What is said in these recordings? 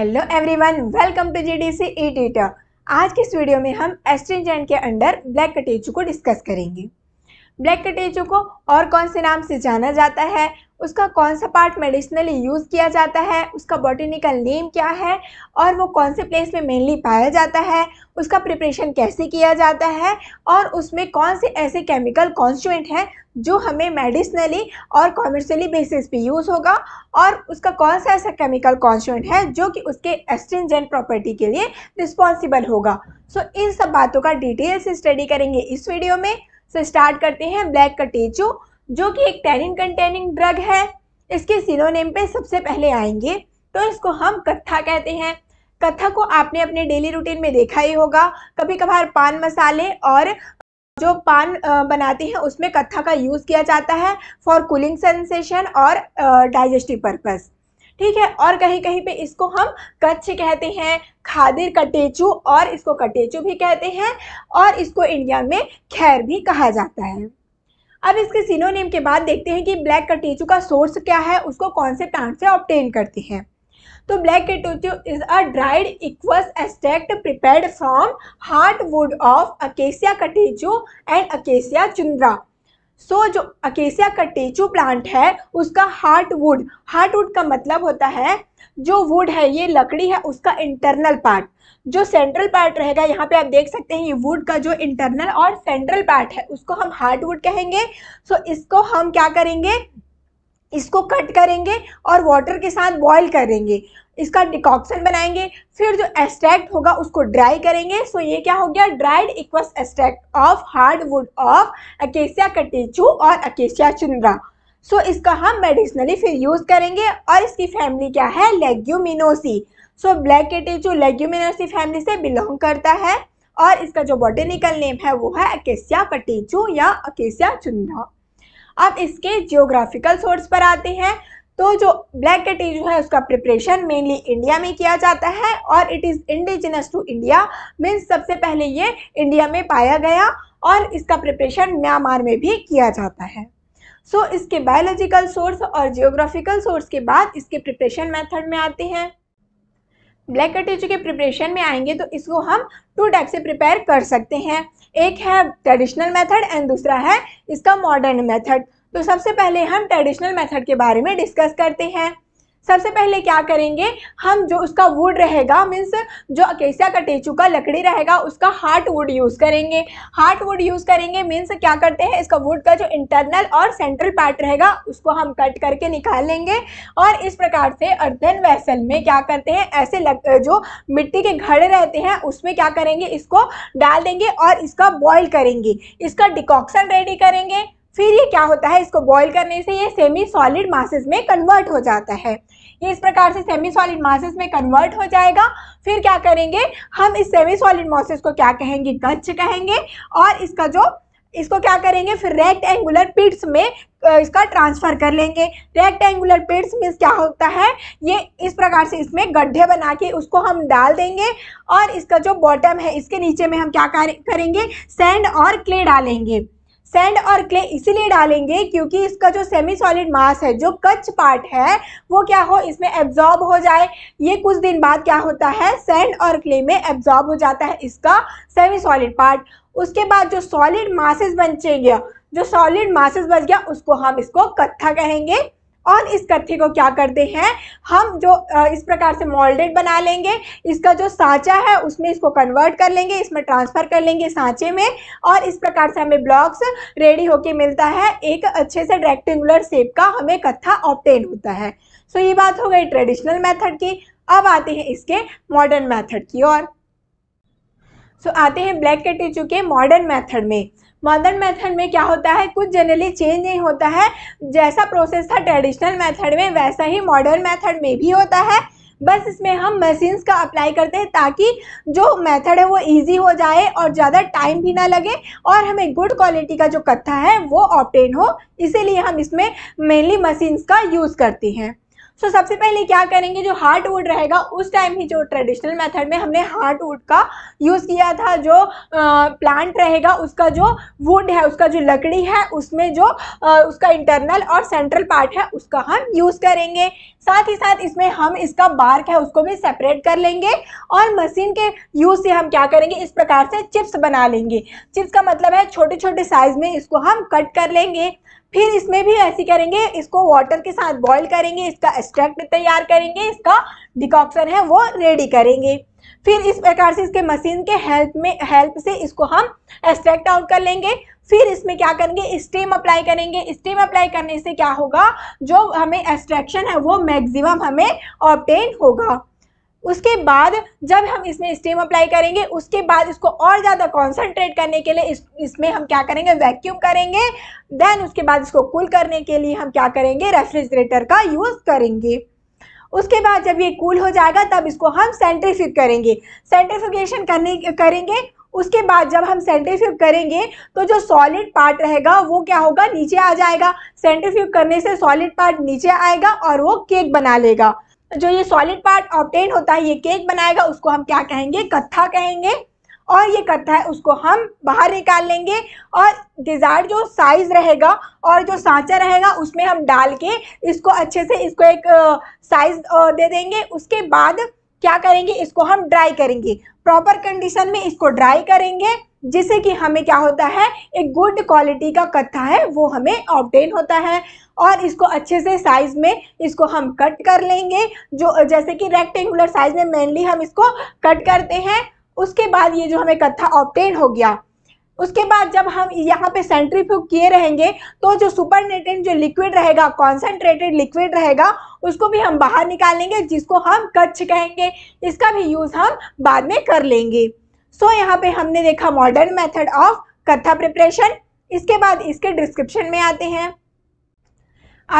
hello everyone welcome to GDC e tutor आज के इस वीडियो में हम एस्ट्रिंजेंट के अंडर ब्लैक कटेचू को डिस्कस करेंगे ब्लैक कटेचू को और कौन से नाम से जाना जाता है उसका कौन सा पार्ट मेडिसिनली यूज़ किया जाता है उसका बॉटनिकल नेम क्या है और वो कौन से प्लेस में मेनली पाया जाता है उसका प्रिपरेशन कैसे किया जाता है और उसमें कौन से ऐसे केमिकल कॉन्स्टुएंट हैं जो हमें मेडिसिनली और कॉमर्शली बेसिस पे यूज़ होगा और उसका कौन सा ऐसा केमिकल कॉन्स्टुएंट है जो कि उसके एस्ट्रिंजेंट प्रॉपर्टी के लिए रिस्पॉन्सिबल होगा सो so, इन सब बातों का डिटेल से स्टडी करेंगे इस वीडियो में सो so, स्टार्ट करते हैं ब्लैक कटेचू जो कि एक टैनिन कंटेनिंग ड्रग है इसके सिनोनेम पे सबसे पहले आएंगे तो इसको हम कत्था कहते हैं कत्था को आपने अपने डेली रूटीन में देखा ही होगा कभी कभार पान मसाले और जो पान बनाते हैं उसमें कत्था का यूज़ किया जाता है फॉर कूलिंग सेंसेशन और डाइजेस्टिव पर्पस ठीक है और कहीं कहीं पे इसको हम कच्छ कहते हैं खादिर कटेचू और इसको कटेचू भी कहते हैं और इसको इंडिया में खैर भी कहा जाता है अब इसके सिनोनिम के बाद देखते हैं कि ब्लैक कटेचू का सोर्स क्या है उसको कौन से प्लांट से ऑप्टेन करते हैं तो black catechu is a dried aqueous extract prepared from heartwood of acacia catechu and acacia chundra so so, जो अकेसिया का टेचू प्लांट है उसका हार्ट वुड हार्ट वुड का मतलब होता है जो वुड है ये लकड़ी है उसका इंटरनल पार्ट जो सेंट्रल पार्ट रहेगा यहाँ पे आप देख सकते हैं ये वुड का जो इंटरनल और सेंट्रल पार्ट है उसको हम हार्ट वुड कहेंगे सो so, इसको हम क्या करेंगे इसको कट करेंगे और वाटर के साथ बॉईल करेंगे इसका डिकॉक्शन बनाएंगे फिर जो एस्ट्रैक्ट होगा उसको ड्राई करेंगे सो ये क्या हो गया dried aqueous extract of hard wood of acacia catechu और अकेशिया चुनरा सो so, इसका हम मेडिसिनली फिर यूज़ करेंगे और इसकी फैमिली क्या है leguminosae so so, black catechu leguminosae family से बिलोंग करता है और इसका जो बॉटेनिकल नेम है वो है अकेशिया कटेचू या अकेशिया चुनरा अब इसके जियोग्राफिकल सोर्स पर आते हैं तो जो ब्लैक कैटी जो है उसका प्रिपरेशन मेनली इंडिया में किया जाता है और it is indigenous to India means सबसे पहले ये इंडिया में पाया गया और इसका प्रिपरेशन म्यांमार में भी किया जाता है सो so, इसके बायोलॉजिकल सोर्स और जियोग्राफिकल सोर्स के बाद इसके प्रिपरेशन मेथड में आते हैं ब्लैक कैटेचू के प्रिपरेशन में आएंगे तो इसको हम टू टाइप से प्रिपेयर कर सकते हैं एक है ट्रेडिशनल मेथड एंड दूसरा है इसका मॉडर्न मेथड तो सबसे पहले हम ट्रेडिशनल मेथड के बारे में डिस्कस करते हैं सबसे पहले क्या करेंगे हम जो उसका वुड रहेगा मीन्स जो अकेसिया का टेचू का लकड़ी रहेगा उसका हार्ट वुड यूज़ करेंगे हार्ट वुड यूज़ करेंगे मीन्स क्या करते हैं इसका वुड का जो इंटरनल और सेंट्रल पार्ट रहेगा उसको हम कट करके निकाल लेंगे और इस प्रकार से अर्धन वैसल में क्या करते हैं ऐसे लग, जो मिट्टी के घड़े रहते हैं उसमें क्या करेंगे इसको डाल देंगे और इसका बॉयल करेंगे इसका डिकॉक्सन रेडी करेंगे फिर ये क्या होता है इसको बॉईल करने से ये सेमी सॉलिड मासेस में कन्वर्ट हो जाता है ये इस प्रकार से सेमी सॉलिड मासेस में कन्वर्ट हो जाएगा फिर क्या करेंगे हम इस सेमी सॉलिड मासेस को क्या कहेंगे गच्छ कहेंगे और इसका जो इसको क्या करेंगे फिर रेक्ट एंगुलर पिट्स में इसका ट्रांसफ़र कर लेंगे रेक्ट एंगुलर पिट्स मीन्स क्या होता है ये इस प्रकार से इसमें गड्ढे बना के उसको हम डाल देंगे और इसका जो बॉटम है इसके नीचे में हम क्या करेंगे सैंड और क्ले डालेंगे सैंड और क्ले इसीलिए डालेंगे क्योंकि इसका जो सेमी सॉलिड मास है जो कच्च पार्ट है वो क्या हो इसमें एब्जॉर्ब हो जाए ये कुछ दिन बाद क्या होता है सैंड और क्ले में एब्जॉर्ब हो जाता है इसका सेमी सॉलिड पार्ट उसके बाद जो सॉलिड मासेस बचेंगे जो सॉलिड मासेस बच गया उसको हम इसको कत्था कहेंगे और इस कत्थे को क्या करते हैं हम जो इस प्रकार से मोल्डेड बना लेंगे इसका जो सांचा है उसमें इसको कन्वर्ट कर लेंगे इसमें ट्रांसफ़र कर लेंगे सांचे में और इस प्रकार से हमें ब्लॉक्स रेडी होके मिलता है एक अच्छे से रेक्टेंगुलर शेप का हमें कत्था ऑप्टेन होता है सो ये बात हो गई ट्रेडिशनल मैथड की अब आते हैं इसके मॉडर्न मैथड की और सो आते हैं ब्लैक के टिचू के मॉडर्न मैथड में मॉडर्न मेथड में क्या होता है कुछ जनरली चेंज नहीं होता है जैसा प्रोसेस था ट्रेडिशनल मेथड में वैसा ही मॉडर्न मेथड में भी होता है बस इसमें हम मशीन्स का अप्लाई करते हैं ताकि जो मेथड है वो इजी हो जाए और ज़्यादा टाइम भी ना लगे और हमें गुड क्वालिटी का जो कत्था है वो ऑप्टेन हो इसीलिए हम इसमें मेनली मशीन्स का यूज़ करती हैं सो so, सबसे पहले क्या करेंगे जो हार्ट वुड रहेगा उस टाइम ही जो ट्रेडिशनल मेथड में हमने हार्ट वुड का यूज़ किया था जो आ, प्लांट रहेगा उसका जो वुड है उसका जो लकड़ी है उसमें जो आ, उसका इंटरनल और सेंट्रल पार्ट है उसका हम यूज़ करेंगे साथ ही साथ इसमें हम इसका बार्क है उसको भी सेपरेट कर लेंगे और मशीन के यूज़ से हम क्या करेंगे इस प्रकार से चिप्स बना लेंगे चिप्स का मतलब है छोटे छोटे साइज़ में इसको हम कट कर लेंगे फिर इसमें भी ऐसे करेंगे इसको वाटर के साथ बॉईल करेंगे इसका एक्सट्रैक्ट तैयार करेंगे इसका डिकॉक्शन है वो रेडी करेंगे फिर इस प्रकार से इसके मशीन के हेल्प में हेल्प से इसको हम एक्सट्रैक्ट आउट कर लेंगे फिर इसमें क्या करेंगे स्टीम अप्लाई करेंगे स्टीम अप्लाई करने से क्या होगा जो हमें एक्सट्रैक्शन है वो मैक्सिमम हमें ऑप्टेन होगा उसके बाद जब हम इसमें स्टीम अप्लाई करेंगे उसके बाद इसको और ज़्यादा कॉन्सेंट्रेट करने के लिए इस इसमें हम क्या करेंगे वैक्यूम करेंगे देन उसके बाद इसको कूल करने के लिए हम क्या करेंगे रेफ्रिजरेटर का यूज़ करेंगे उसके बाद जब ये कूल हो जाएगा तब इसको हम सेंट्रीफ्यूग करेंगे सेंट्रीफ्यूगेशन करने करेंगे उसके बाद जब हम सेंट्रीफ्यूग करेंगे तो जो सॉलिड पार्ट रहेगा वो क्या होगा नीचे आ जाएगा सेंट्रीफ्यूग करने से सॉलिड पार्ट नीचे आएगा और वो केक बना लेगा जो ये सॉलिड पार्ट ऑप्टेन होता है ये केक बनाएगा उसको हम क्या कहेंगे कत्था कहेंगे और ये कत्था है उसको हम बाहर निकाल लेंगे और डिज़ायर जो साइज़ रहेगा और जो सांचा रहेगा उसमें हम डाल के इसको अच्छे से इसको एक साइज़ दे देंगे उसके बाद क्या करेंगे इसको हम ड्राई करेंगे प्रॉपर कंडीशन में इसको ड्राई करेंगे जिससे कि हमें क्या होता है एक गुड क्वालिटी का कत्था है वो हमें ऑप्टेन होता है और इसको अच्छे से साइज में इसको हम कट कर लेंगे जो जैसे कि रेक्टेंगुलर साइज में मेनली हम इसको कट करते हैं उसके बाद ये जो हमें कत्था ऑप्टेन हो गया उसके बाद जब हम यहाँ पे सेंट्रीफ्यूग किए रहेंगे तो जो सुपरनेटेंट जो लिक्विड रहेगा कॉन्सेंट्रेटेड लिक्विड रहेगा उसको भी हम बाहर निकालेंगे जिसको हम कच्छ कहेंगे इसका भी यूज़ हम बाद में कर लेंगे सो so, यहाँ पे हमने देखा modern method of katha preparation इसके बाद इसके डिस्क्रिप्शन में आते हैं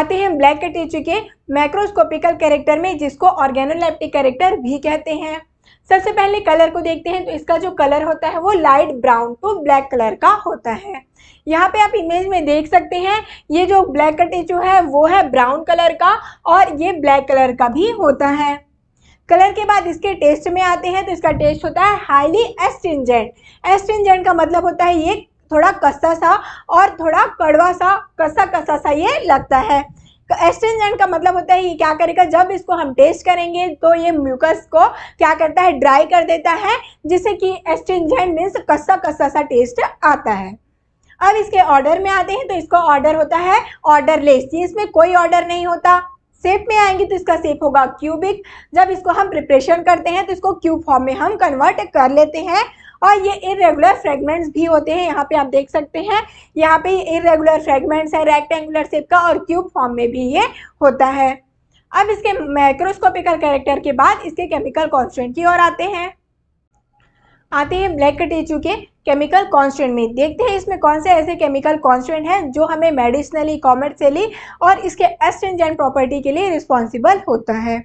आते हैं ब्लैक कैटेचू के मैक्रोस्कोपिकल कैरेक्टर में जिसको ऑर्गेनोलैप्टिक कैरेक्टर भी कहते हैं सबसे पहले कलर को देखते हैं तो इसका जो कलर होता है वो light brown to black colour का होता है यहाँ पे आप इमेज में देख सकते हैं ये जो ब्लैक कटेचू है वो है ब्राउन कलर का और ये ब्लैक कलर का भी होता है कलर के बाद इसके टेस्ट में आते हैं तो इसका टेस्ट होता है हाईली एस्ट्रिंजेंट एस्ट्रिंजेंट का मतलब होता है ये थोड़ा कस्सा सा और थोड़ा कड़वा सा कसा कसा सा ये लगता है एस्ट्रिंजेंट का मतलब होता है ये क्या करेगा जब इसको हम टेस्ट करेंगे तो ये म्यूकस को क्या करता है ड्राई कर देता है जिससे कि एस्ट्रिंजेंट मीन्स कस्सा कस्सा सा टेस्ट आता है अब इसके ऑर्डर में आते हैं तो इसका ऑर्डर होता है ऑर्डर लेस इसमें कोई ऑर्डर नहीं होता सेप में आएंगे तो इसका सेप होगा क्यूबिक जब इसको हम प्रिपरेशन करते हैं तो इसको क्यूब फॉर्म में हम कन्वर्ट कर लेते हैं और ये इरेगुलर फ्रेगमेंट्स भी होते हैं यहाँ पे आप देख सकते हैं यहाँ पे इरेगुलर फ्रेगमेंट्स है रेक्टेंगुलर सेप का और क्यूब फॉर्म में भी ये होता है अब इसके माइक्रोस्कोपिकल कैरेक्टर के बाद इसके केमिकल कॉन्स्टेंट की ओर आते हैं आते हैं ब्लैक टेचू के केमिकल कॉन्स्टेंट में देखते हैं इसमें कौन से ऐसे केमिकल कॉन्स्टेंट हैं जो हमें मेडिसिनली कॉमर्शियली और इसके एस्टेंजेंट प्रॉपर्टी के लिए रिस्पॉन्सिबल होता है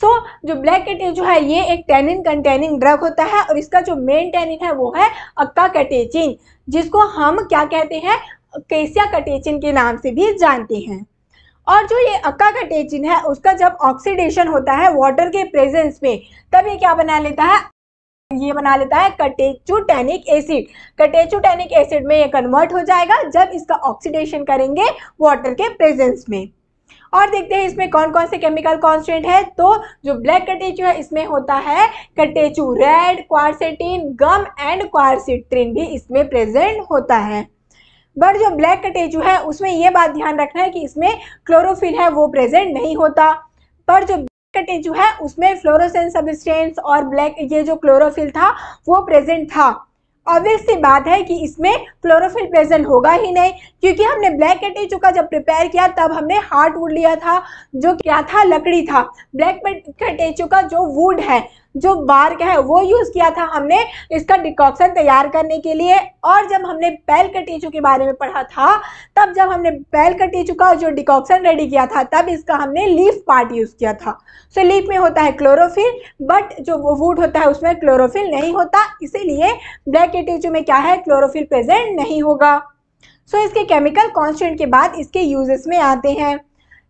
सो so, जो ब्लैक कैटेज जो है ये एक टेनिन कंटेनिंग ड्रग होता है और इसका जो मेन टेनिन है वो है अक्का कैटेचिन जिसको हम क्या कहते हैं केसिया कटेचिन के नाम से भी जानते हैं और जो ये अक्का कटेचिन है उसका जब ऑक्सीडेशन होता है वाटर के प्रेजेंस में तब ये क्या बना लेता है ये बना लेता है कटेचुटेनिक एसिड कटेचुटेनिक एसिड में ये कन्वर्ट हो जाएगा जब इसका ऑक्सीडेशन करेंगे वाटर के प्रेजेंस में और देखते हैं इसमें कौन कौन से केमिकल कॉन्स्टेंट है तो जो ब्लैक कटेचू है इसमें होता है catechu red quercetin gum and quercitrin भी इसमें प्रेजेंट होता है बट जो ब्लैक कटेचू है उसमें ये बात ध्यान रखना है कि इसमें क्लोरोफिल है वो प्रेजेंट नहीं होता पर जो कटें जो है उसमें फ्लोरोसेंट सबस्टेंस और ब्लैक ये जो क्लोरोफिल था वो प्रेजेंट था ऑब्वियस सी बात है कि इसमें क्लोरोफिल प्रेजेंट होगा ही नहीं क्योंकि हमने ब्लैक कैटेचू का जब प्रिपेयर किया तब हमने हार्ट वुड लिया था जो क्या था लकड़ी था ब्लैक कैटेचू का जो वुड है जो बार्क है वो यूज़ किया था हमने इसका डिकॉक्शन तैयार करने के लिए और जब हमने बैल का टीचू के बारे में पढ़ा था तब जब हमने बैल का टीचू का जो डिकॉक्शन रेडी किया था तब इसका हमने लीफ पार्ट यूज़ किया था सो so, लीफ में होता है क्लोरोफिल बट जो वूड होता है उसमें क्लोरोफिल नहीं होता इसीलिए ब्लैक के टीचू में क्या है क्लोरोफिल प्रेजेंट नहीं होगा सो so, इसके केमिकल कॉन्स्टेंट के बाद इसके यूजेस में आते हैं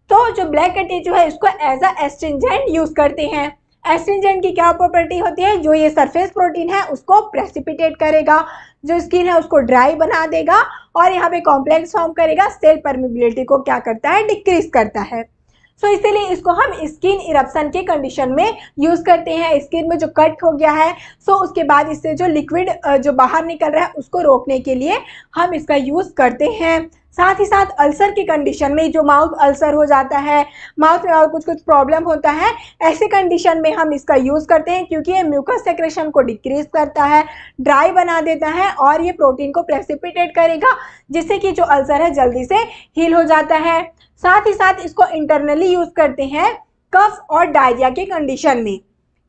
तो जो ब्लैक कटेचू है इसको एज अ एस्ट्रिंजेंट यूज़ करते हैं एस्ट्रिंजेंट की क्या प्रॉपर्टी होती है जो ये सरफेस प्रोटीन है उसको प्रेसिपिटेट करेगा जो स्किन है उसको ड्राई बना देगा और यहाँ पे कॉम्प्लेक्स फॉर्म करेगा सेल परमिबिलिटी को क्या करता है डिक्रीज करता है सो so, इसीलिए इसको हम स्किन इरप्शन के कंडीशन में यूज़ करते हैं स्किन में जो कट हो गया है सो so उसके बाद इससे जो लिक्विड जो बाहर निकल रहा है उसको रोकने के लिए हम इसका यूज़ करते हैं साथ ही साथ अल्सर की कंडीशन में जो माउथ अल्सर हो जाता है माउथ में और कुछ कुछ प्रॉब्लम होता है ऐसे कंडीशन में हम इसका यूज़ करते हैं क्योंकि ये म्यूकस सेक्रेशन को डिक्रीज करता है ड्राई बना देता है और ये प्रोटीन को प्रेसिपिटेट करेगा जिससे कि जो अल्सर है जल्दी से हील हो जाता है साथ ही साथ इसको इंटरनली यूज़ करते हैं कफ और डायरिया के कंडीशन में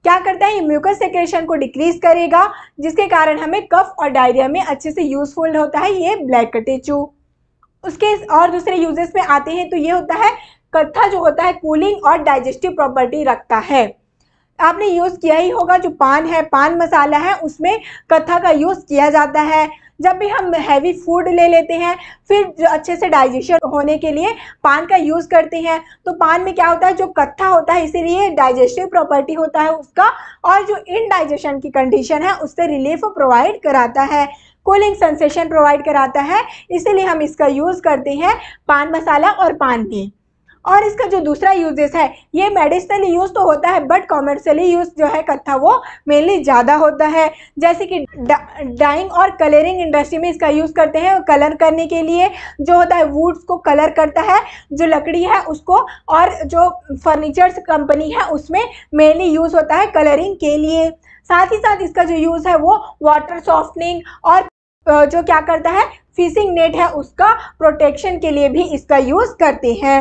क्या करता है ये म्यूकस सेक्रेशन को डिक्रीज करेगा जिसके कारण हमें कफ और डायरिया में अच्छे से यूजफुल होता है ये ब्लैक कटेचू उसके और दूसरे यूजेस में आते हैं तो ये होता है कत्था जो होता है कूलिंग और डाइजेस्टिव प्रॉपर्टी रखता है आपने यूज़ किया ही होगा जो पान है पान मसाला है उसमें कत्था का यूज़ किया जाता है जब भी हम हैवी फूड ले लेते हैं फिर जो अच्छे से डाइजेशन होने के लिए पान का यूज़ करते हैं तो पान में क्या होता है जो कत्था होता है इसीलिए डाइजेस्टिव प्रॉपर्टी होता है उसका और जो इनडाइजेशन की कंडीशन है उससे रिलीफ प्रोवाइड कराता है कूलिंग सेंसेशन प्रोवाइड कराता है इसीलिए हम इसका यूज़ करते हैं पान मसाला और पान में और इसका जो दूसरा यूजेस है ये मेडिसिनली यूज़ तो होता है बट कॉमर्शली यूज़ जो है कत्था वो मेनली ज़्यादा होता है जैसे कि डाइंग और कलरिंग इंडस्ट्री में इसका यूज़ करते हैं कलर करने के लिए जो होता है वुड्स को कलर करता है जो लकड़ी है उसको और जो फर्नीचर्स कंपनी है उसमें मेनली यूज़ होता है कलरिंग के लिए साथ ही साथ इसका जो यूज़ है वो वाटर सॉफ्टनिंग और जो क्या करता है फिशिंग नेट है उसका प्रोटेक्शन के लिए भी इसका यूज़ करते हैं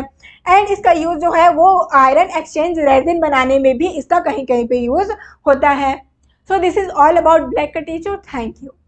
एंड इसका यूज़ जो है वो आयरन एक्सचेंज रेजिन बनाने में भी इसका कहीं कहीं पे यूज़ होता है so this is all about black catechu thank you